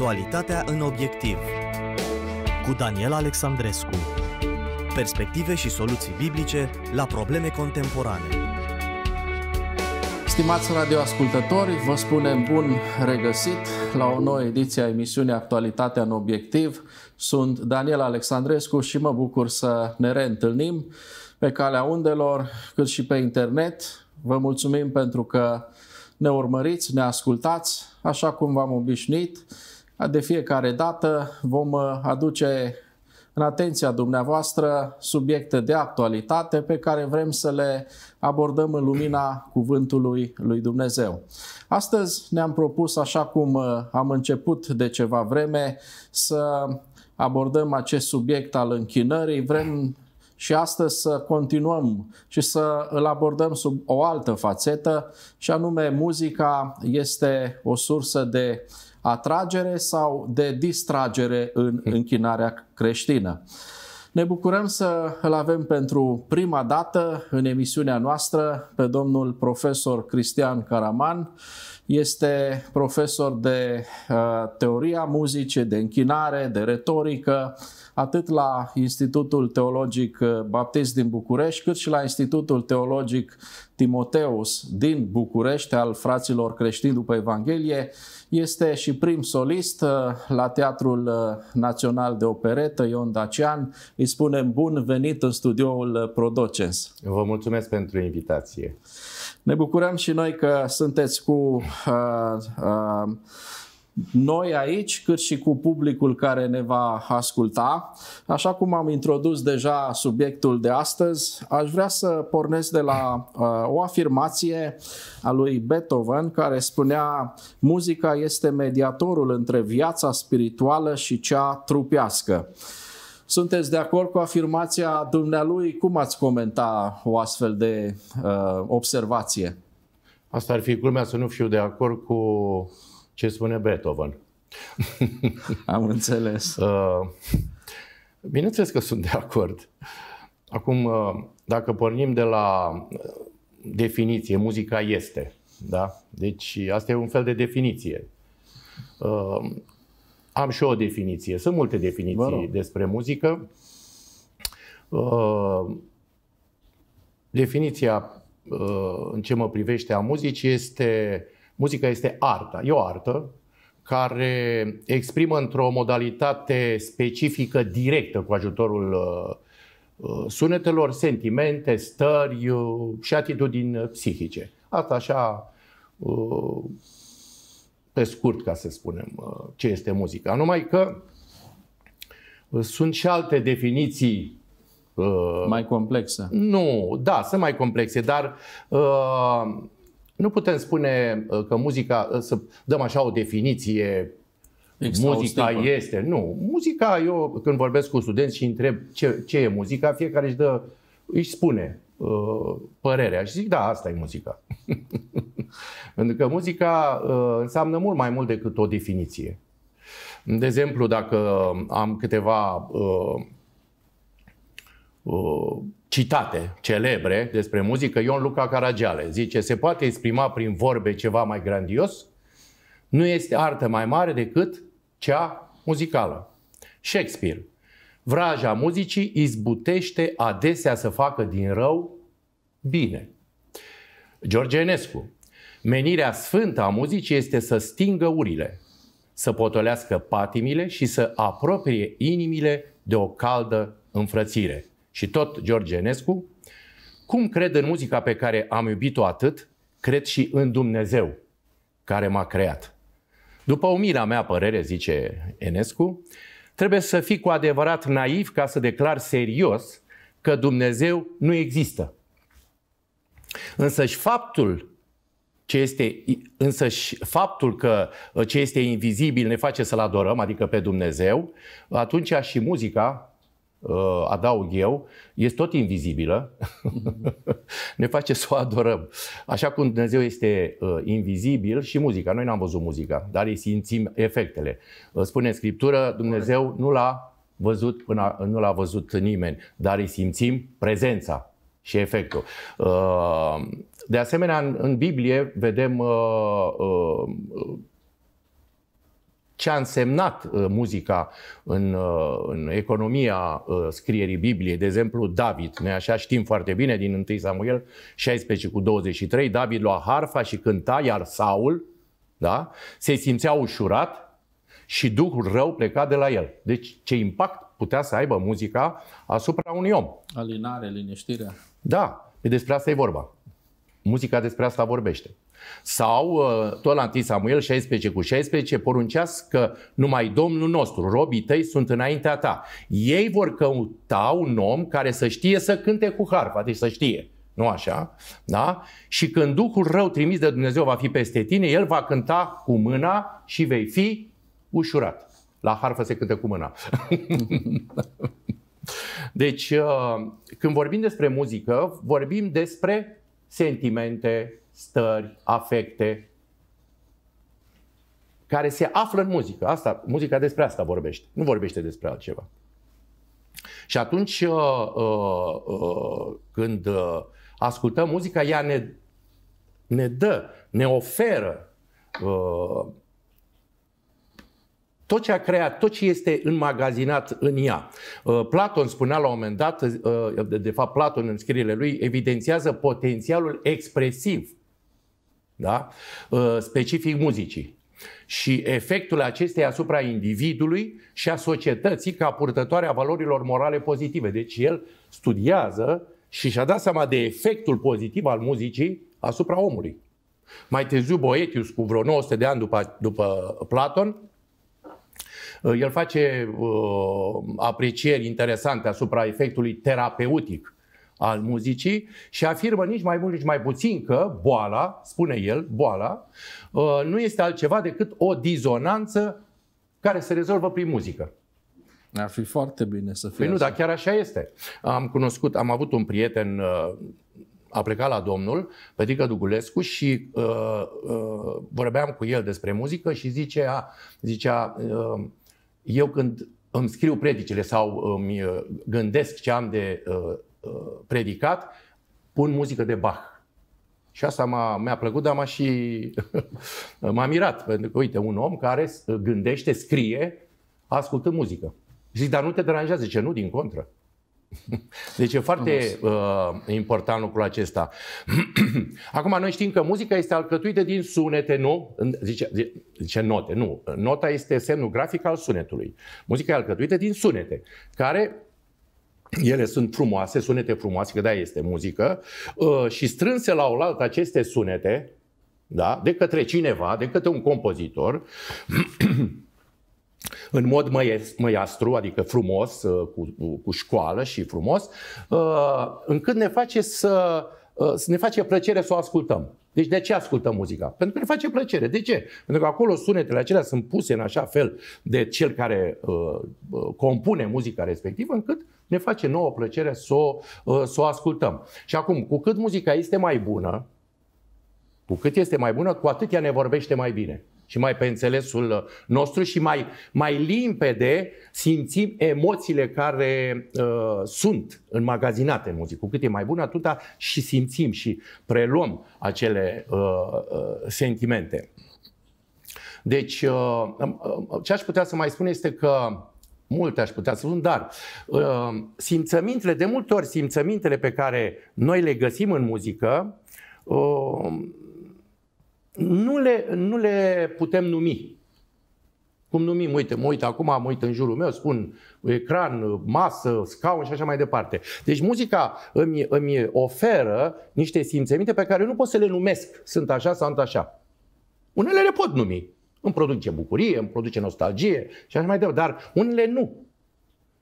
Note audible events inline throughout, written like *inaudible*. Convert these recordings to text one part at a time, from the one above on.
Actualitatea în obiectiv cu Daniel Alexandrescu Perspective și soluții biblice la probleme contemporane Stimați radioascultători, vă spunem bun regăsit la o nouă ediție a emisiunii Actualitatea în obiectiv. Sunt Daniel Alexandrescu și mă bucur să ne reîntâlnim pe calea undelor, cât și pe internet. Vă mulțumim pentru că ne urmăriți, ne ascultați, așa cum v-am obișnuit. De fiecare dată vom uh, aduce în atenția dumneavoastră subiecte de actualitate pe care vrem să le abordăm în lumina cuvântului lui Dumnezeu. Astăzi ne-am propus, așa cum uh, am început de ceva vreme, să abordăm acest subiect al închinării. Vrem și astăzi să continuăm și să îl abordăm sub o altă fațetă, și anume muzica este o sursă de uh, atragere sau de distragere în hm. închinarea creștină. Ne bucurăm să îl avem pentru prima dată în emisiunea noastră pe domnul profesor Cristian Caraman. Este profesor de uh, teoria muzicii, de închinare, de retorică, uh, atât la Institutul Teologic uh, Baptist din București, cât și la Institutul Teologic Timoteus din București, al fraților creștini după Evanghelie. Este și prim solist uh, la Teatrul uh, Național de Operetă, Ion Dacian. Îi spunem bun venit în studioul Prodocens. Vă mulțumesc pentru invitație. Ne bucurăm și noi că sunteți cu uh, uh, noi aici, cât și cu publicul care ne va asculta. Așa cum am introdus deja subiectul de astăzi, aș vrea să pornesc de la uh, o afirmație a lui Beethoven care spunea muzica este mediatorul între viața spirituală și cea trupească. Sunteți de acord cu afirmația dumnealui? Cum ați comenta o astfel de uh, observație? Asta ar fi culmea să nu fiu de acord cu ce spune Beethoven. *laughs* Am înțeles. Uh, bineînțeles că sunt de acord. Acum, uh, dacă pornim de la uh, definiție, muzica este. Da? Deci asta e un fel de definiție. Am și o definiție. Sunt multe definiții despre muzică. Definiția, în ce mă privește, a muzicii este uh, Muzica este arta, e o artă care exprimă într-o modalitate specifică, directă, cu ajutorul uh, uh, sunetelor, sentimente, stări uh, și atitudini psihice. Asta așa pe scurt, ca să spunem, ce este muzica. Numai că sunt și alte definiții mai complexe. Nu, da, sunt mai complexe, dar uh, nu putem spune uh, că muzica, uh, să dăm așa o definiție, muzica este. Nu, muzica, eu când vorbesc cu studenți și întreb ce, ce e muzica, fiecare își, dă, își spune uh, părerea și zic, da, asta e muzica. *laughs* Pentru că muzica uh, înseamnă mult mai mult decât o definiție. De exemplu, dacă am câteva uh, Uh, citate celebre despre muzică, Ion Luca Caragiale. Zice, se poate exprima prin vorbe ceva mai grandios? Nu este artă mai mare decât cea muzicală. Shakespeare. Vraja muzicii izbutește adesea să facă din rău bine. George Enescu. Menirea sfântă a muzicii este să stingă urile, să potolească patimile și să apropie inimile de o caldă înfrățire și tot George Enescu, cum cred în muzica pe care am iubit-o atât, cred și în Dumnezeu care m-a creat. După umila mea părere, zice Enescu, trebuie să fii cu adevărat naiv ca să declar serios că Dumnezeu nu există. Însă și faptul ce este, însă și faptul că ce este invizibil ne face să-L adorăm, adică pe Dumnezeu, atunci și muzica Uh, adaug eu, este tot invizibilă, *laughs* ne face să o adorăm. Așa cum Dumnezeu este uh, invizibil și muzica. Noi n-am văzut muzica, dar îi simțim efectele. Uh, spune în Scriptură, Dumnezeu nu l-a văzut, până, nu l-a văzut nimeni, dar îi simțim prezența și efectul. De asemenea, în, în Biblie vedem uh, uh, ce a însemnat uh, muzica în, uh, în economia uh, scrierii Bibliei. De exemplu, David, noi așa știm foarte bine din 1 Samuel 16 cu 23, David lua harfa și cânta, iar Saul da, se simțea ușurat și Duhul rău pleca de la el. Deci ce impact putea să aibă muzica asupra unui om. Alinare, liniștire. Da, despre asta e vorba. Muzica despre asta vorbește. Sau uh, tot la 1 Samuel 16 cu 16 poruncească numai Domnul nostru, robii tăi sunt înaintea ta. Ei vor căuta un om care să știe să cânte cu harfa, deci să știe. Nu așa? Da? Și când Duhul rău trimis de Dumnezeu va fi peste tine, el va cânta cu mâna și vei fi ușurat. La harfă se cântă cu mâna. *laughs* deci, uh, când vorbim despre muzică, vorbim despre sentimente, stări, afecte, care se află în muzică. Asta, muzica despre asta vorbește, nu vorbește despre altceva. Și atunci, uh, uh, uh, când ascultăm muzica, ea ne, ne dă, ne oferă tot ce a creat, tot ce este înmagazinat în ea. Platon spunea la un moment dat, de fapt Platon în scrierile lui, evidențiază potențialul expresiv da? Uh, specific muzicii și efectul acestei asupra individului și a societății ca purtătoare a valorilor morale pozitive. Deci el studiază și și-a dat seama de efectul pozitiv al muzicii asupra omului. Mai târziu Boetius, cu vreo 900 de ani după, după Platon, uh, el face uh, aprecieri interesante asupra efectului terapeutic al muzicii și afirmă nici mai mult, nici mai puțin că boala, spune el, boala, uh, nu este altceva decât o dizonanță care se rezolvă prin muzică. Ar fi foarte bine să fie Păi nu, dar chiar așa este. Am cunoscut, am avut un prieten, uh, a plecat la domnul, Petrică Dugulescu, și uh, uh, vorbeam cu el despre muzică și zicea, zicea uh, eu când îmi scriu predicile sau îmi uh, gândesc ce am de uh, Uh, predicat, pun muzică de Bach. Și asta m-a, mi-a plăcut, dar m-a și *laughs* m-a mirat. Pentru că, uite, un om care gândește, scrie, ascultă muzică. Zic, dar nu te deranjează. Ce nu, din contră. *laughs* Deci e foarte uh, important lucrul acesta. *clears throat* Acum, noi știm că muzica este alcătuită din sunete, nu? Zice, zice note, nu. Nota este semnul grafic al sunetului. Muzica e alcătuită din sunete, care ele sunt frumoase, sunete frumoase, că da, este muzică, uh, și strânse la oaltă aceste sunete, da, de către cineva, de către un compozitor, *clears throat* în mod măiastru, adică frumos, uh, cu, cu școală și frumos, uh, încât ne face să ne face plăcere să o ascultăm. Deci de ce ascultăm muzica? Pentru că ne face plăcere. De ce? Pentru că acolo sunetele acelea sunt puse în așa fel de cel care uh, compune muzica respectivă încât ne face nouă plăcere să o, ă, să o ascultăm. Și acum, cu cât muzica este mai bună, cu cât este mai bună, cu atât ea ne vorbește mai bine și mai pe înțelesul nostru și mai, mai limpede simțim emoțiile care uh, sunt înmagazinate în muzică. Cu cât e mai bună, atâta și simțim și preluăm acele uh, uh, sentimente. Deci, uh, ce aș putea să mai spun este că Multe aș putea să spun, dar uh, simțămintele, de multe ori simțămintele pe care noi le găsim în muzică, uh, nu, le, nu le putem numi. Cum numim? Uite, mă uit acum, mă uit în jurul meu, spun ecran, masă, scaun și așa mai departe. Deci muzica îmi, îmi oferă niște simțăminte pe care nu pot să le numesc. Sunt așa sau sunt așa. Unele le pot numi, îmi produce bucurie, îmi produce nostalgie și așa mai departe, dar unele nu.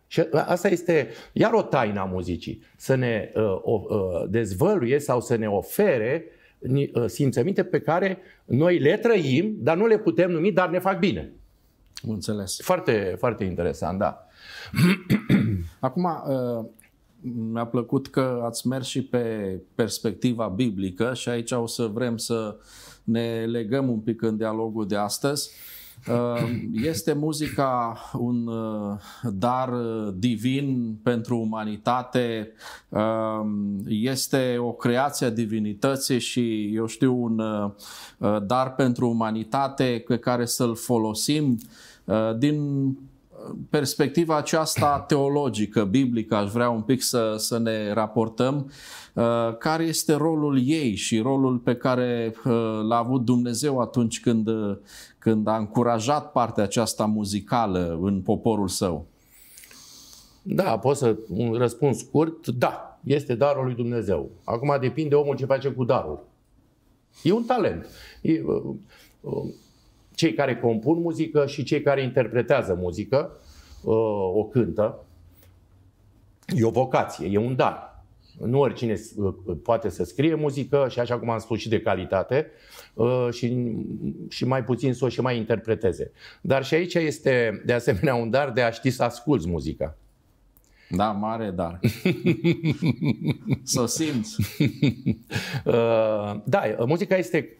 Și asta este iar o taină a muzicii, să ne uh, uh, dezvăluie sau să ne ofere uh, simțăminte pe care noi le trăim, dar nu le putem numi, dar ne fac bine. Înțeles. Foarte, foarte interesant, da. *clears throat* Acum, uh, mi-a plăcut că ați mers și pe perspectiva biblică și aici o să vrem să ne legăm un pic în dialogul de astăzi. Uh, este muzica un uh, dar uh, divin pentru umanitate, este o creație a divinității și, eu știu, un dar pentru umanitate pe care să-l folosim din perspectiva aceasta teologică, biblică, aș vrea un pic să, să ne raportăm, uh, care este rolul ei și rolul pe care uh, l-a avut Dumnezeu atunci când, uh, când a încurajat partea aceasta muzicală în poporul său? Da, pot să un răspuns scurt, da, este darul lui Dumnezeu. Acum depinde omul ce face cu darul. E un talent. E, uh, uh, cei care compun muzică și cei care interpretează muzică, uh, o cântă. E o vocație, e un dar. Nu oricine uh, poate să scrie muzică și așa cum am spus și de calitate uh, și, și mai puțin să o și mai interpreteze. Dar și aici este de asemenea un dar de a ști să asculți muzica. Da, mare dar. *laughs* să o simți. da, muzica este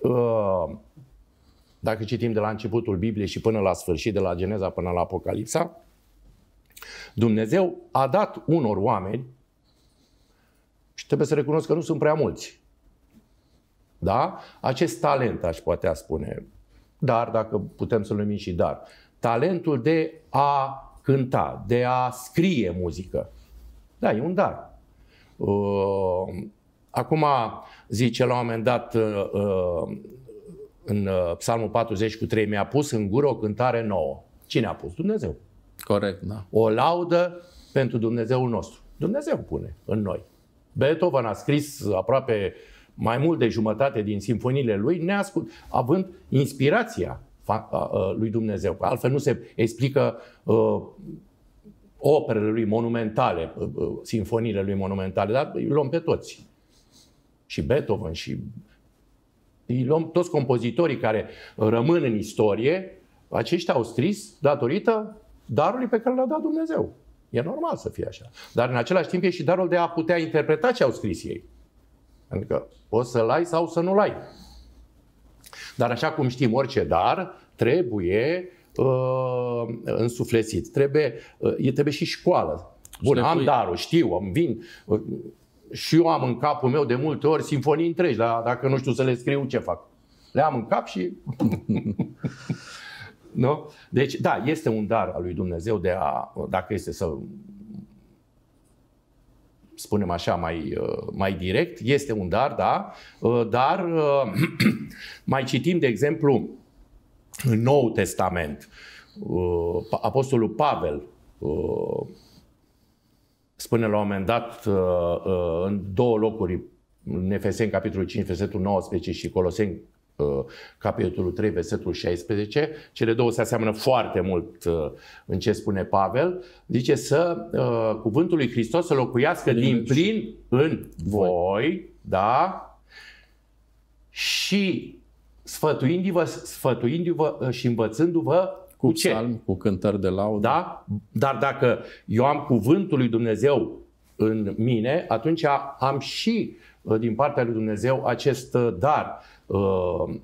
dacă citim de la începutul Bibliei și până la sfârșit, de la Geneza până la Apocalipsa, Dumnezeu a dat unor oameni, și trebuie să recunosc că nu sunt prea mulți, da? acest talent, aș putea spune, dar dacă putem să-l numim și dar, talentul de a cânta, de a scrie muzică. Da, e un dar. Uh, acum, zice la un moment dat uh, uh, în uh, Psalmul 40 cu 3, mi-a pus în gură o cântare nouă. Cine a pus? Dumnezeu. Corect, da. O laudă pentru Dumnezeul nostru. Dumnezeu pune în noi. Beethoven a scris aproape mai mult de jumătate din simfoniile lui, neascult, având inspirația lui Dumnezeu. Altfel nu se explică uh, operele lui monumentale, uh, uh, simfoniile lui monumentale, dar îi luăm pe toți. Și Beethoven, și îi luăm toți compozitorii care uh, rămân în istorie, aceștia au scris datorită darului pe care l-a dat Dumnezeu. E normal să fie așa. Dar în același timp e și darul de a putea interpreta ce au scris ei. Adică o să-l ai sau să nu-l ai. Dar așa cum știm, orice dar trebuie uh, însuflețit. Trebuie, uh, trebuie și școală. Bun, am darul, știu, am vin. Uh, și eu am în capul meu de multe ori simfonii întregi, dar dacă nu știu să le scriu, ce fac? Le am în cap și... *laughs* nu? Deci, da, este un dar al lui Dumnezeu de a, dacă este să spunem așa, mai, mai direct, este un dar, da, dar *clears throat* mai citim, de exemplu, în Nou Testament, uh, Apostolul Pavel uh, spune la un moment dat uh, uh, în două locuri, în Efeseni, capitolul 5, versetul 19 și Coloseni, uh, capitolul 3, versetul 16, cele două se aseamănă foarte mult în ce spune Pavel, zice să cuvântul lui Hristos să locuiască din plin în voi, voi da? Și sfătuindu-vă, sfătuindu-vă și învățându-vă cu, cu ce? psalmi, cu cântări de laudă. Da? Dar dacă eu am cuvântul lui Dumnezeu în mine, atunci am și uh, din partea lui Dumnezeu acest uh, dar, uh,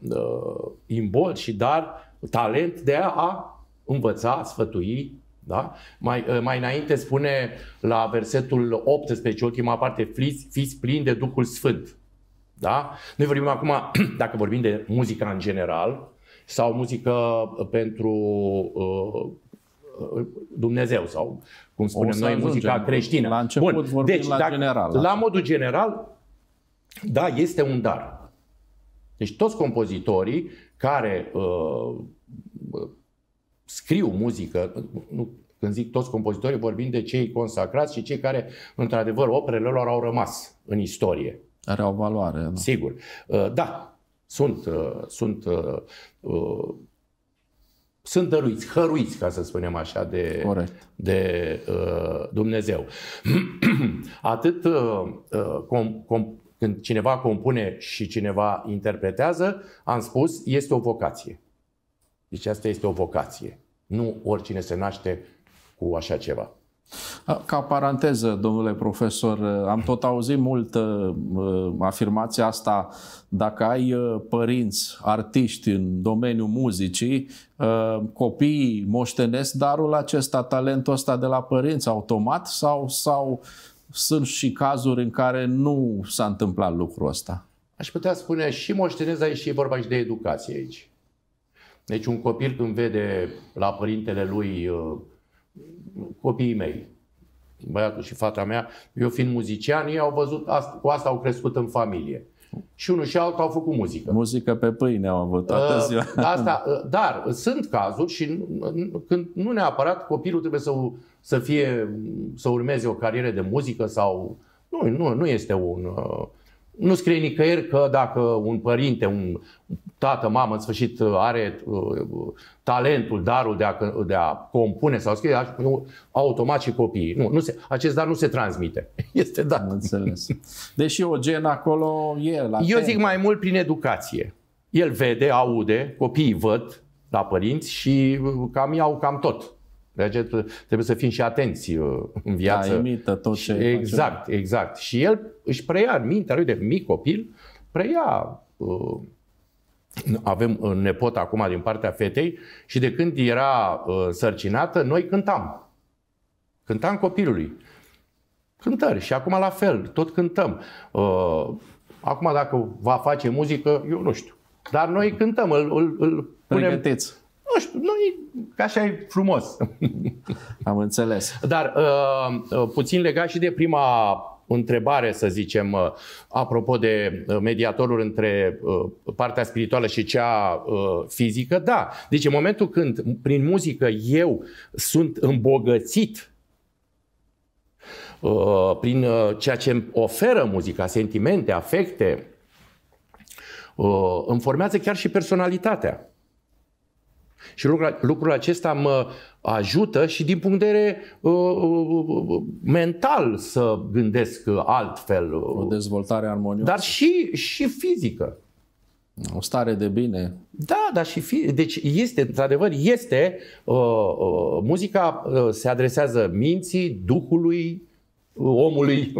imbol și dar, talent de a învăța, sfătui, da? Mai, mai înainte spune la versetul 18, ultima parte, fiți, fiți plini de Duhul Sfânt. Da? Noi vorbim acum, *clears throat* dacă vorbim de muzica în general, sau muzică pentru uh, Dumnezeu sau cum spunem noi, muzica creștină. La început Bun. vorbim deci, la dacă, general. La la modul general, da, este un dar. Deci toți compozitorii care uh, scriu muzică, nu, când zic toți compozitorii, vorbim de cei consacrați și cei care, într-adevăr, operele lor au rămas în istorie. Are au valoare. Nu? Da. Sigur. Uh, da, sunt, uh, sunt, uh, uh, sunt dăruiți, hăruiți, ca să spunem așa, de, de uh, Dumnezeu. *clears throat* Atât uh, com, com, când cineva compune și cineva interpretează, am spus, este o vocație. Deci asta este o vocație. Nu oricine se naște cu așa ceva. Ca paranteză, domnule profesor, am tot auzit mult uh, afirmația asta, dacă ai uh, părinți artiști în domeniul muzicii, uh, copiii moștenesc darul acesta, talentul ăsta de la părinți automat sau, sau sunt și cazuri în care nu s-a întâmplat lucrul ăsta? Aș putea spune și moștenesc, dar e vorba și de educație aici. Deci un copil când vede la părintele lui uh, copiii mei, băiatul și fata mea, eu fiind muzician, ei au văzut, asta, cu asta au crescut în familie. Și unul și altul au făcut muzică. Muzică pe pâine au avut toată uh, ziua. Da, asta, uh, dar uh, sunt cazuri și când nu neapărat copilul trebuie să, să, fie, să urmeze o carieră de muzică sau... Nu, nu, nu este un... Uh, nu scrie nicăieri că dacă un părinte, un tată, mamă, în sfârșit, uh, are uh, talentul, darul de a, de a compune sau scrie, automat și copiii. Nu, nu se, acest dar nu se transmite. *laughs* Este dat. înțeles. Deși o gen acolo e la Eu zic mai mult prin educație. El vede, aude, copiii văd la părinți și uh, cam iau cam tot. De aceea trebuie să fim și atenți uh, în da, viață. Da, imită tot ce Exact, face. exact. Și el își preia în mintea lui de mic copil, preia uh, avem un uh, nepot acum din partea fetei și de când era sărcinată, noi cântam. Cântam copilului. Cântări. Și acum la fel, tot cântăm. acum dacă va face muzică, eu nu știu. Dar noi cântăm, îl, îl, îl punem, Pregătiți nu știu, noi, așa e frumos. *laughs* Am înțeles. Dar uh, uh, puțin legat și de prima întrebare, să zicem, uh, apropo de uh, mediatorul între partea spirituală și cea fizică, da. Deci în momentul când prin muzică eu sunt îmbogățit prin ceea ce îmi oferă muzica, sentimente, afecte, îmi formează chiar și personalitatea. Și lucrul, lucrul acesta mă ajută și din punct de vedere uh, uh, uh mental să gândesc altfel. Uh, o dezvoltare armonioasă. Dar și, și fizică. O stare de bine. Da, dar și fi, deci este, într-adevăr, este, uh, uh, muzica uh, se adresează minții, duhului, omului,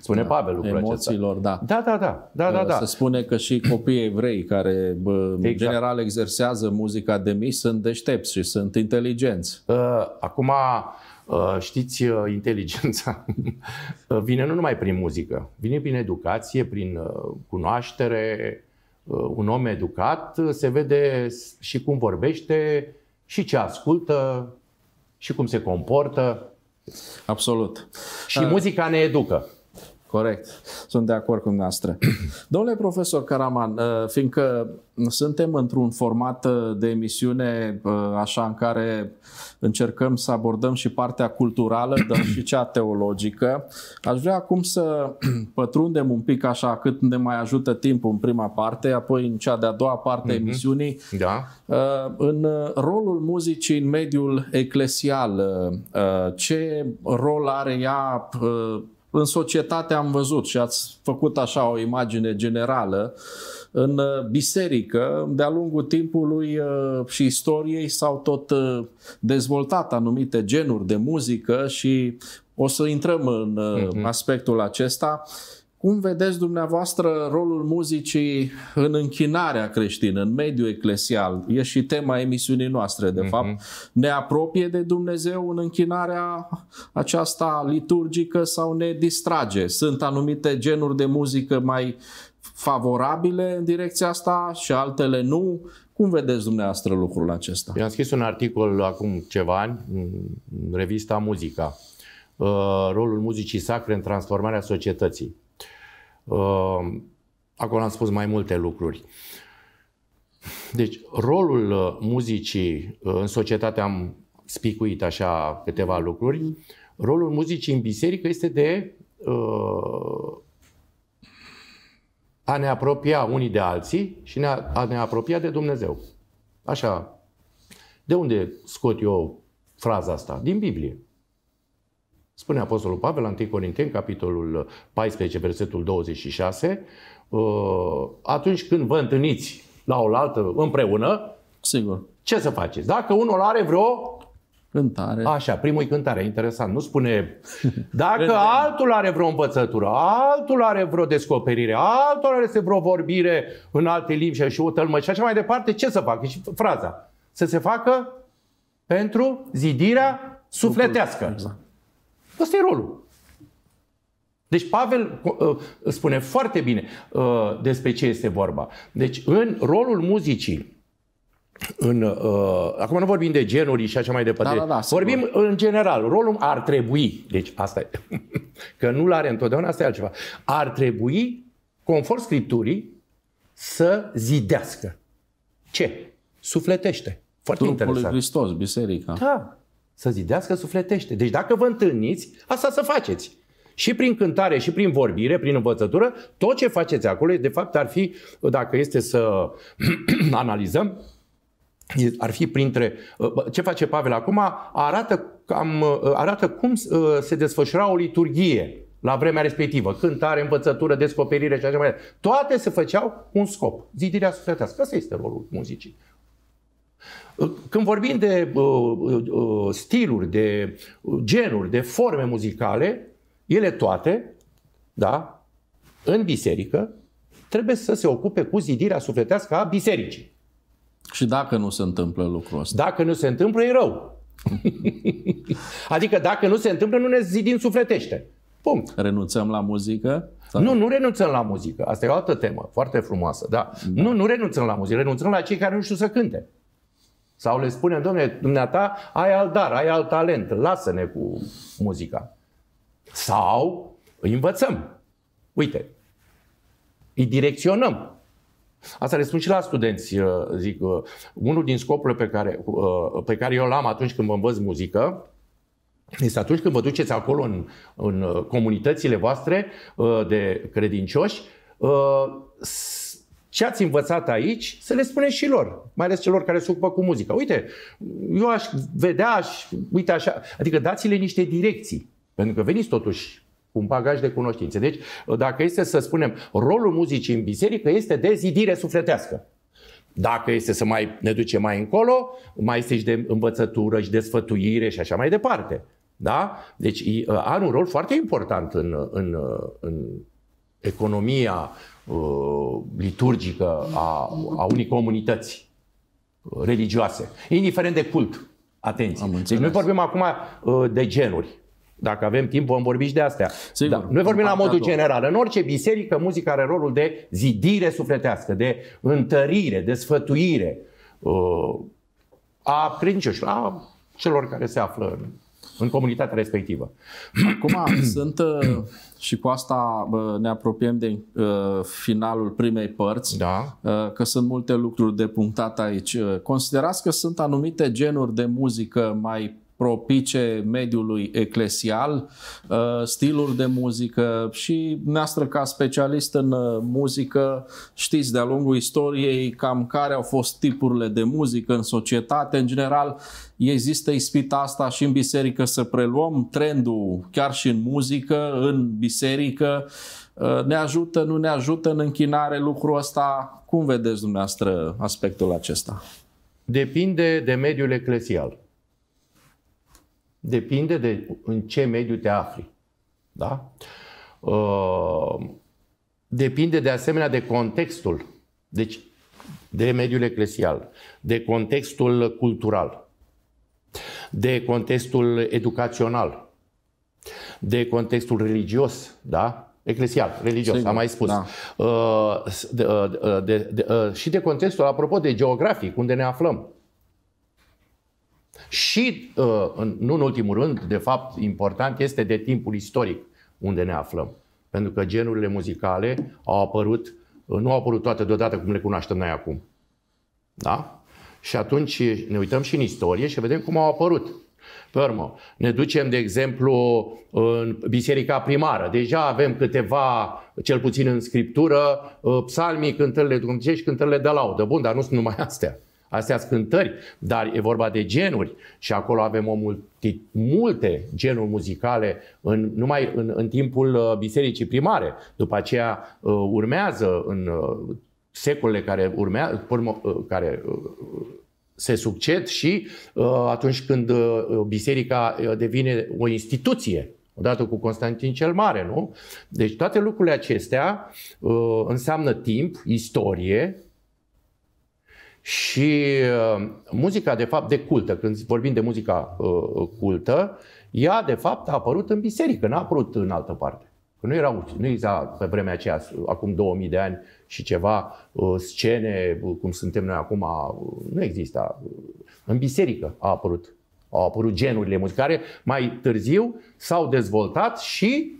spune da, Pavel lucrul Emoțiilor, acesta. da. Da, da, da. da, da, da. Se spune că și copiii evrei care bă, exact. general exersează muzica de mii sunt deștepți și sunt inteligenți. Uh, acum, uh, știți, uh, inteligența *laughs* vine nu numai prin muzică, vine prin educație, prin cunoaștere. Un om educat se vede și cum vorbește, și ce ascultă, și cum se comportă. Absolut. Și da. muzica ne educă. Corect. Sunt de acord cu dumneavoastră. *clears throat* Domnule profesor Caraman, uh, fiindcă suntem într-un format uh, de emisiune uh, așa în care încercăm să abordăm și partea culturală, dar și *clears throat* cea teologică, aș vrea acum să *clears throat* pătrundem un pic așa cât ne mai ajută timpul în prima parte, apoi în cea de-a doua parte a mm-hmm. emisiunii, da. în rolul muzicii în mediul eclesial. Ce rol are ea în societate am văzut și ați făcut așa o imagine generală, în uh, biserică, de-a lungul timpului uh, și istoriei s-au tot uh, dezvoltat anumite genuri de muzică și o să intrăm în mm-hmm. aspectul acesta cum vedeți dumneavoastră rolul muzicii în închinarea creștină, în mediul eclesial? E și tema emisiunii noastre, de mm-hmm. fapt. Ne apropie de Dumnezeu în închinarea aceasta liturgică sau ne distrage? Sunt anumite genuri de muzică mai favorabile în direcția asta și altele nu? Cum vedeți dumneavoastră lucrul acesta? Eu am scris un articol acum ceva ani în revista Muzica. Uh, rolul muzicii sacre în transformarea societății Ehm, acolo am spus mai multe lucruri. Deci, rolul uh, muzicii uh, în societate am spicuit așa câteva lucruri. Rolul muzicii în biserică este de uh, a ne apropia unii de alții și a ne apropia de Dumnezeu. Așa. De unde scot eu fraza asta? Din Biblie. Spune Apostolul Pavel 1 Corinteni, capitolul 14, uh, versetul 26, uh, atunci când vă întâlniți la oaltă împreună, Sigur. ce să faceți? Dacă unul are vreo Cântare. Așa, primul e cântare, interesant. Nu spune, *laughs* dacă altul are vreo învățătură, altul are vreo descoperire, altul are vreo vorbire în alte limbi și o tălmă și așa mai departe, ce să facă? Și fraza, să se facă pentru zidirea sufletească. Exact. Ăsta e rolul. Deci Pavel uh, spune foarte bine uh, despre ce este vorba. Deci în rolul muzicii, în, uh, acum nu vorbim de genuri și așa mai departe. Da, da, da, vorbim în general. Rolul ar trebui, deci asta e, *laughs* că nu-l are întotdeauna, asta e altceva. Ar trebui, conform Scripturii, să zidească. Ce? Sufletește. Foarte Trupul interesant. lui Hristos, biserica. Da să zidească sufletește. Deci dacă vă întâlniți, asta să faceți. Și prin cântare, și prin vorbire, prin învățătură, tot ce faceți acolo, de fapt, ar fi, dacă este să *clears throat* analizăm, ar fi printre. Ce face Pavel acum? Arată, cam, arată cum uh, se desfășura o liturghie la vremea respectivă. Cântare, învățătură, descoperire și așa mai departe. Toate se făceau cu un scop. Zidirea sufletească. Asta este rolul muzicii. Când vorbim de uh, uh, uh, stiluri, de genuri, de forme muzicale, ele toate, da, în biserică, trebuie să se ocupe cu zidirea sufletească a bisericii. Și dacă nu se întâmplă lucrul ăsta? Dacă nu se întâmplă, e rău. *laughs* adică dacă nu se întâmplă, nu ne zidim sufletește. Punct. Renunțăm la muzică? Sau? Nu, nu renunțăm la muzică. Asta e o altă temă, foarte frumoasă, da. da. Nu, nu renunțăm la muzică, renunțăm la cei care nu știu să cânte. Sau le spunem, domnule, dumneata, ai alt dar, ai alt talent, lasă-ne cu muzica. Sau îi învățăm. Uite, îi direcționăm. Asta le spun și la studenți, uh, zic, uh, unul din scopurile pe care, uh, pe care eu l-am atunci când vă învăț muzică, este atunci când vă duceți acolo în, în comunitățile voastre de credincioși, ce ați învățat aici, să le spuneți și lor, mai ales celor care se ocupă cu muzica. Uite, eu aș vedea, aș, uite așa, adică dați-le niște direcții, pentru că veniți totuși cu un bagaj de cunoștințe. Deci, dacă este să spunem, rolul muzicii în biserică este de zidire sufletească. Dacă este să mai ne ducem mai încolo, mai este și de învățătură și de sfătuire și așa mai departe. Da? Deci are un rol foarte important în, în, în economia uh, liturgică a, a unei comunități uh, religioase, indiferent de cult. Atenție. Deci noi vorbim acum uh, de genuri. Dacă avem timp, vom vorbi și de astea. Sigur, da. Noi vorbim la modul general. În orice biserică, muzica are rolul de zidire sufletească, de întărire, de sfătuire a credincioșilor, a celor care se află în în comunitatea respectivă. Acum *clears throat* sunt uh, și cu asta ne apropiem de uh, finalul primei părți, da. Uh, că sunt multe lucruri de punctat aici. Considerați că sunt anumite genuri de muzică mai propice mediului eclesial, uh, stiluri de muzică și neastră ca specialist în uh, muzică știți de-a lungul istoriei cam care au fost tipurile de muzică în societate. În general există ispita asta și în biserică să preluăm trendul chiar și în muzică, în biserică. Uh, ne ajută, nu ne ajută în închinare lucrul ăsta? Cum vedeți dumneavoastră aspectul acesta? Depinde de mediul eclesial. Depinde de în ce mediu te afli. Da? Uh, depinde de asemenea de contextul, deci de mediul eclesial, de contextul cultural, de contextul educațional, de contextul religios, da? Eclesial, religios, Sigur, am mai spus. Da. Uh, uh, de, de, de, de, și de contextul, apropo de geografic, unde ne aflăm. Și, uh, nu în ultimul rând, de fapt, important este de timpul istoric unde ne aflăm. Pentru că genurile muzicale au apărut, uh, nu au apărut toate deodată cum le cunoaștem noi acum. Da? Și atunci ne uităm și în istorie și vedem cum au apărut. Pe urmă, ne ducem, de exemplu, în biserica primară. Deja avem câteva, cel puțin în scriptură, uh, psalmii, cântările dumnezești, cântările de laudă. Bun, dar nu sunt numai astea astea sunt cântări, dar e vorba de genuri și acolo avem o multi, multe genuri muzicale în, numai în, în timpul uh, bisericii primare. După aceea uh, urmează în uh, secolele care, urmează, care se succed și atunci când biserica devine o instituție odată cu Constantin cel Mare, nu? Deci toate lucrurile acestea uh, înseamnă timp, istorie, și uh, muzica, de fapt, de cultă, când vorbim de muzica uh, uh, cultă, ea, de fapt, a apărut în biserică, n-a apărut în altă parte. Că nu erau, nu exista pe vremea aceea, acum 2000 de ani și ceva, scene cum suntem noi acum, nu exista. În biserică a apărut. Au apărut genurile muzicare, mai târziu s-au dezvoltat și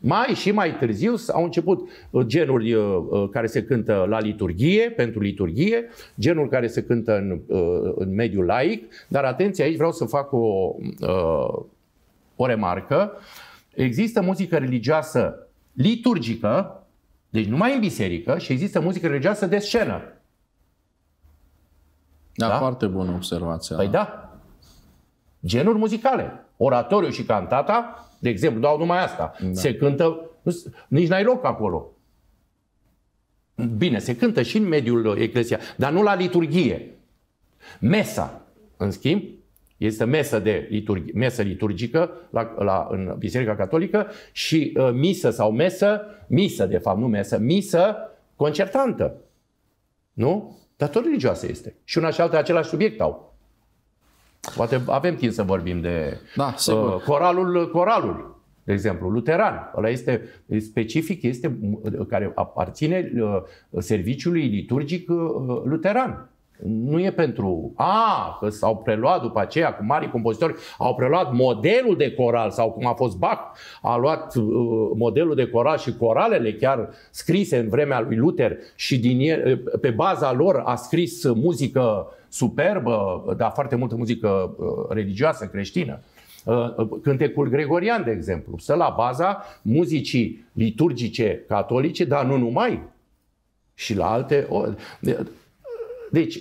mai și mai târziu au început uh, genuri uh, uh, care se cântă la liturghie, pentru liturghie, genuri care se cântă în, în mediul laic, dar atenție, aici vreau să fac o, o remarcă. Există muzică religioasă liturgică, deci numai în biserică, și există muzică religioasă de scenă. Da, da? foarte bună observația. Păi da. Genuri muzicale. Oratoriu și cantata de exemplu, dau numai asta. Da. Se cântă, nu, nici n-ai loc acolo. Bine, se cântă și în mediul eclesia, dar nu la liturghie. Mesa, în schimb, este mesă, de liturgi, mesă liturgică la, la, în Biserica Catolică și uh, misă sau mesă, misă de fapt, nu mesă, misă concertantă. Nu? Dar tot religioasă este. Și una și alta același subiect au. Poate avem timp să vorbim de da, Uh, coralul, uh, coralul, de exemplu, luteran. Ăla este specific, este uh, care aparține uh, serviciului liturgic uh, luteran. Nu e pentru a, că s-au preluat după aceea cu mari compozitori, au preluat modelul de coral sau cum a fost Bach, a luat uh, modelul de coral și coralele chiar scrise în vremea lui Luther și din el, pe baza lor a scris muzică superbă, dar foarte multă muzică uh, religioasă, creștină. Uh, uh, cântecul gregorian, de exemplu, stă la baza muzicii liturgice catolice, dar nu numai, și la alte... Deci,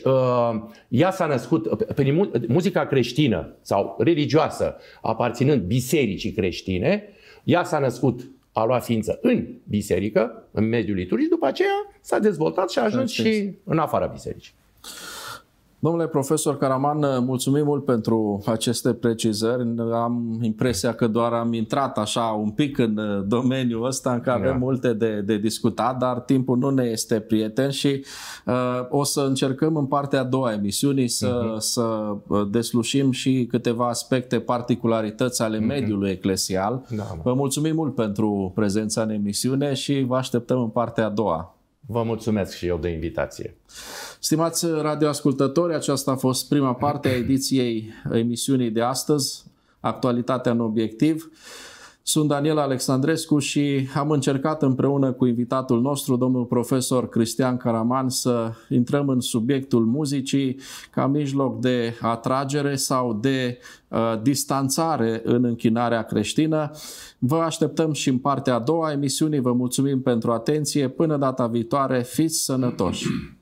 ea s-a născut, prin muzica creștină sau religioasă, aparținând bisericii creștine, ea s-a născut a luat ființă în biserică, în mediul liturgic, după aceea s-a dezvoltat și a ajuns și în afara bisericii. Domnule profesor Caraman, mulțumim mult pentru aceste precizări. Am impresia că doar am intrat așa un pic în uh, domeniul ăsta în care da. avem multe de, de discutat, dar timpul nu ne este prieten și uh, o să încercăm în partea a doua emisiunii să, uh-huh. să uh, deslușim și câteva aspecte, particularități ale uh-huh. mediului eclesial. Da, vă mulțumim mult pentru prezența în emisiune și vă așteptăm în partea a doua. Vă mulțumesc și eu de invitație. Stimați radioascultători, aceasta a fost prima parte a ediției emisiunii de astăzi, Actualitatea în obiectiv. Sunt Daniel Alexandrescu și am încercat împreună cu invitatul nostru, domnul profesor Cristian Caraman, să intrăm în subiectul muzicii ca mijloc de atragere sau de uh, distanțare în închinarea creștină. Vă așteptăm și în partea a doua a emisiunii. Vă mulțumim pentru atenție. Până data viitoare, fiți sănătoși!